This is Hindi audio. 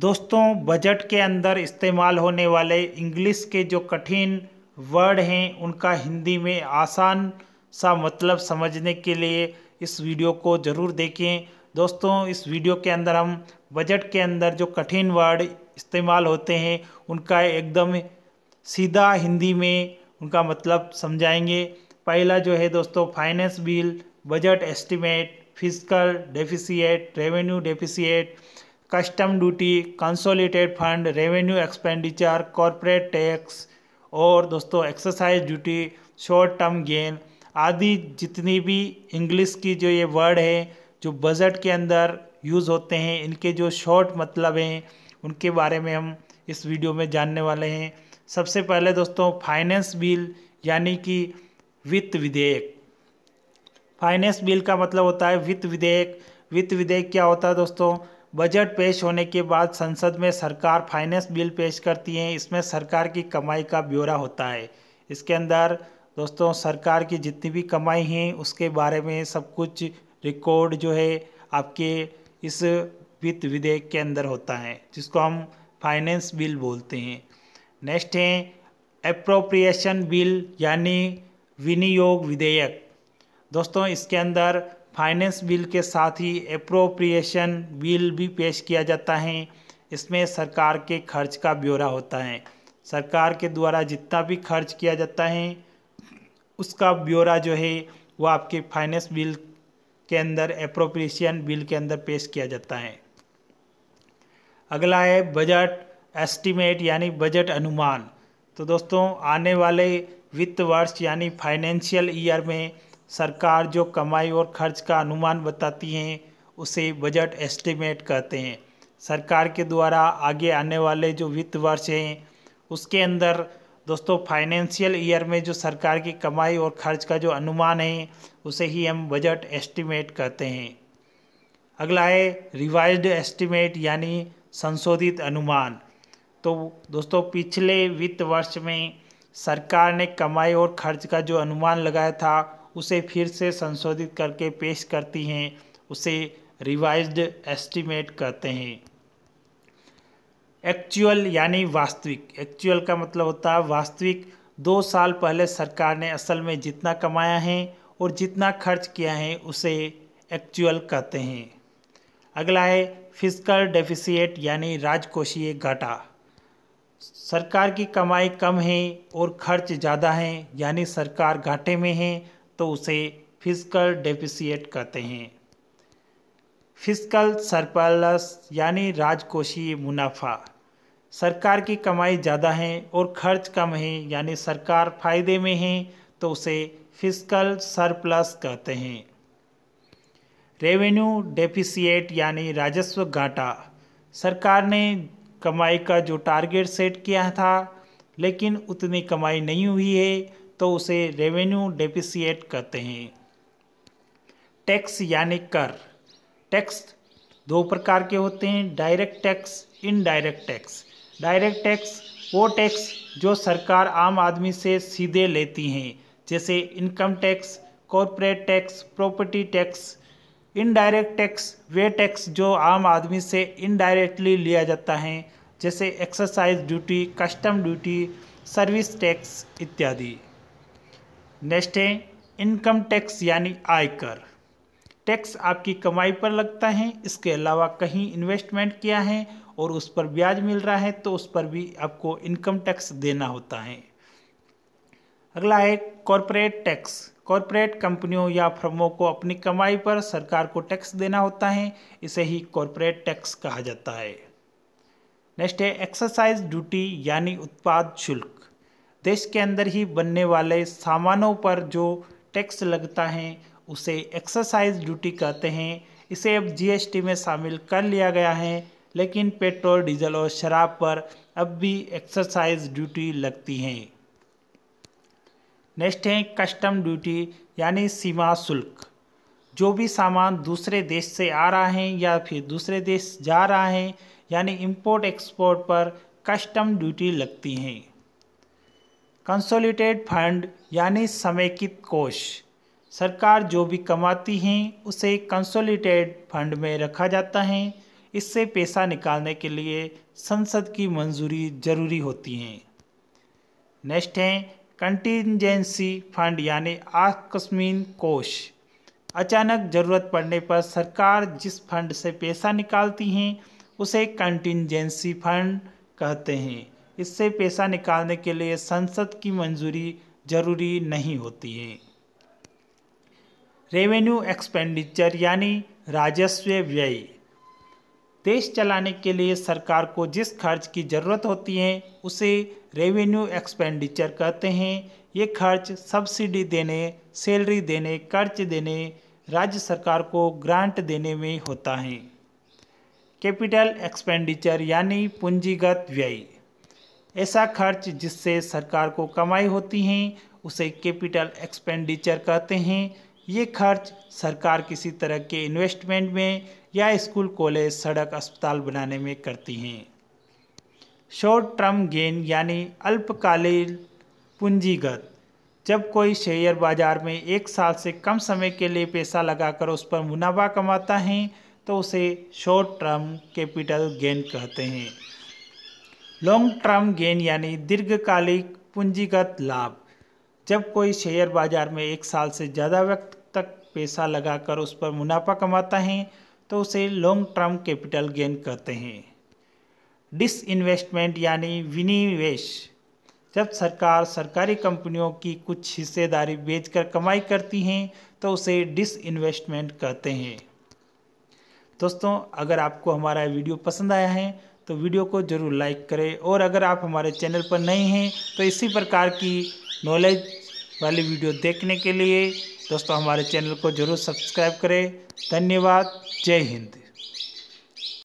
दोस्तों बजट के अंदर इस्तेमाल होने वाले इंग्लिश के जो कठिन वर्ड हैं उनका हिंदी में आसान सा मतलब समझने के लिए इस वीडियो को ज़रूर देखें दोस्तों इस वीडियो के अंदर हम बजट के अंदर जो कठिन वर्ड इस्तेमाल होते हैं उनका एकदम सीधा हिंदी में उनका मतलब समझाएंगे पहला जो है दोस्तों finance bill budget estimate physical deficit revenue deficit custom duty consolidated fund revenue expenditure corporate tax और दोस्तों exercise duty short term gain आदि जितनी भी इंग्लिश की जो ये वर्ड है जो बजट के अंदर यूज़ होते हैं इनके जो शॉर्ट मतलब हैं उनके बारे में हम इस वीडियो में जानने वाले हैं सबसे पहले दोस्तों फाइनेंस बिल यानी कि वित्त विधेयक फाइनेंस बिल का मतलब होता है वित्त विधेयक वित्त विधेयक क्या होता है दोस्तों बजट पेश होने के बाद संसद में सरकार फाइनेंस बिल पेश करती है इसमें सरकार की कमाई का ब्यौरा होता है इसके अंदर दोस्तों सरकार की जितनी भी कमाई है उसके बारे में सब कुछ रिकॉर्ड जो है आपके इस वित्त विधेयक के अंदर होता है जिसको हम फाइनेंस बिल बोलते हैं नेक्स्ट है अप्रोप्रिएशन बिल यानी विनियोग विधेयक दोस्तों इसके अंदर फाइनेंस बिल के साथ ही अप्रोप्रिएशन बिल भी पेश किया जाता है इसमें सरकार के खर्च का ब्यौरा होता है सरकार के द्वारा जितना भी खर्च किया जाता है उसका ब्यौरा जो है वो आपके फाइनेंस बिल के अंदर अप्रोप्रिएशन बिल के अंदर पेश किया जाता है अगला है बजट एस्टिमेट यानी बजट अनुमान तो दोस्तों आने वाले वित्त वर्ष यानी फाइनेंशियल ईयर में सरकार जो कमाई और खर्च का अनुमान बताती हैं उसे बजट एस्टिमेट कहते हैं सरकार के द्वारा आगे आने वाले जो वित्त वर्ष हैं उसके अंदर दोस्तों फाइनेंशियल ईयर में जो सरकार की कमाई और खर्च का जो अनुमान है उसे ही हम बजट एस्टिमेट कहते हैं अगला है रिवाइज्ड एस्टिमेट यानी संशोधित अनुमान तो दोस्तों पिछले वित्त वर्ष में सरकार ने कमाई और खर्च का जो अनुमान लगाया था उसे फिर से संशोधित करके पेश करती हैं उसे रिवाइज्ड एस्टीमेट कहते हैं एक्चुअल यानी वास्तविक एक्चुअल का मतलब होता है वास्तविक दो साल पहले सरकार ने असल में जितना कमाया है और जितना खर्च किया है उसे एक्चुअल कहते हैं अगला है फिजिकल डेफिसिएट यानी राजकोषीय घाटा सरकार की कमाई कम है और खर्च ज़्यादा है यानी सरकार घाटे में है तो उसे फिजिकल डेफिसिएट कहते हैं फिजिकल सरप्लस यानी राजकोषीय मुनाफा सरकार की कमाई ज़्यादा है और खर्च कम है यानी सरकार फायदे में है तो उसे फिजिकल सरप्लस कहते हैं रेवेन्यू डेफिसिएट यानी राजस्व घाटा सरकार ने कमाई का जो टारगेट सेट किया था लेकिन उतनी कमाई नहीं हुई है तो उसे रेवेन्यू डेपिसिएट कहते हैं टैक्स यानी कर टैक्स दो प्रकार के होते हैं direct tax indirect tax direct tax वो टैक्स जो सरकार आम आदमी से सीधे लेती हैं जैसे income tax corporate tax property tax indirect tax वे टैक्स जो आम आदमी से इनडायरेक्टली लिया जाता है जैसे exercise duty custom duty service tax इत्यादि नेक्स्ट है इनकम टैक्स यानी आयकर टैक्स आपकी कमाई पर लगता है इसके अलावा कहीं इन्वेस्टमेंट किया है और उस पर ब्याज मिल रहा है तो उस पर भी आपको इनकम टैक्स देना होता है अगला है कॉरपोरेट टैक्स कॉरपोरेट कंपनियों या फर्मों को अपनी कमाई पर सरकार को टैक्स देना होता है इसे ही कॉरपोरेट टैक्स कहा जाता है नेक्स्ट है एक्सरसाइज ड्यूटी यानी उत्पाद शुल्क देश के अंदर ही बनने वाले सामानों पर जो टैक्स लगता है उसे एक्सरसाइज ड्यूटी कहते हैं इसे अब जीएसटी में शामिल कर लिया गया है लेकिन पेट्रोल डीजल और शराब पर अब भी एक्सरसाइज ड्यूटी लगती हैं नेक्स्ट है कस्टम ड्यूटी यानी सीमा शुल्क जो भी सामान दूसरे देश से आ रहा है या फिर दूसरे देश जा रहा है यानी इंपोर्ट एक्सपोर्ट पर कस्टम ड्यूटी लगती हैं कंसोलिडेट फंड यानी समेकित कोष सरकार जो भी कमाती हैं उसे कंसोलिडेट फंड में रखा जाता है इससे पैसा निकालने के लिए संसद की मंजूरी जरूरी होती है नेक्स्ट है कंटिजेंसी फंड यानी आकस्मिन कोष अचानक ज़रूरत पड़ने पर सरकार जिस फंड से पैसा निकालती हैं उसे कंटिजेंसी फंड कहते हैं इससे पैसा निकालने के लिए संसद की मंजूरी जरूरी नहीं होती है रेवेन्यू एक्सपेंडिचर यानी राजस्व व्यय देश चलाने के लिए सरकार को जिस खर्च की ज़रूरत होती है उसे रेवेन्यू एक्सपेंडिचर कहते हैं ये खर्च सब्सिडी देने सैलरी देने कर्ज देने राज्य सरकार को ग्रांट देने में होता है कैपिटल एक्सपेंडिचर यानी पूंजीगत व्यय ऐसा खर्च जिससे सरकार को कमाई होती है उसे कैपिटल एक्सपेंडिचर कहते हैं ये खर्च सरकार किसी तरह के इन्वेस्टमेंट में या स्कूल कॉलेज सड़क अस्पताल बनाने में करती हैं शॉर्ट टर्म गेन यानी अल्पकालीन पूंजीगत जब कोई शेयर बाजार में एक साल से कम समय के लिए पैसा लगाकर उस पर मुनाफा कमाता है तो उसे शॉर्ट टर्म कैपिटल गेन कहते हैं लॉन्ग टर्म गेन यानी दीर्घकालिक पूंजीगत लाभ जब कोई शेयर बाजार में एक साल से ज़्यादा वक्त तक पैसा लगाकर उस पर मुनाफा कमाता है तो उसे लॉन्ग टर्म कैपिटल गेन कहते हैं इन्वेस्टमेंट यानी विनिवेश जब सरकार सरकारी कंपनियों की कुछ हिस्सेदारी बेचकर कमाई करती हैं तो उसे डिस इन्वेस्टमेंट कहते हैं दोस्तों अगर आपको हमारा वीडियो पसंद आया है तो वीडियो को ज़रूर लाइक करें और अगर आप हमारे चैनल पर नए हैं तो इसी प्रकार की नॉलेज वाली वीडियो देखने के लिए दोस्तों हमारे चैनल को ज़रूर सब्सक्राइब करें धन्यवाद जय हिंद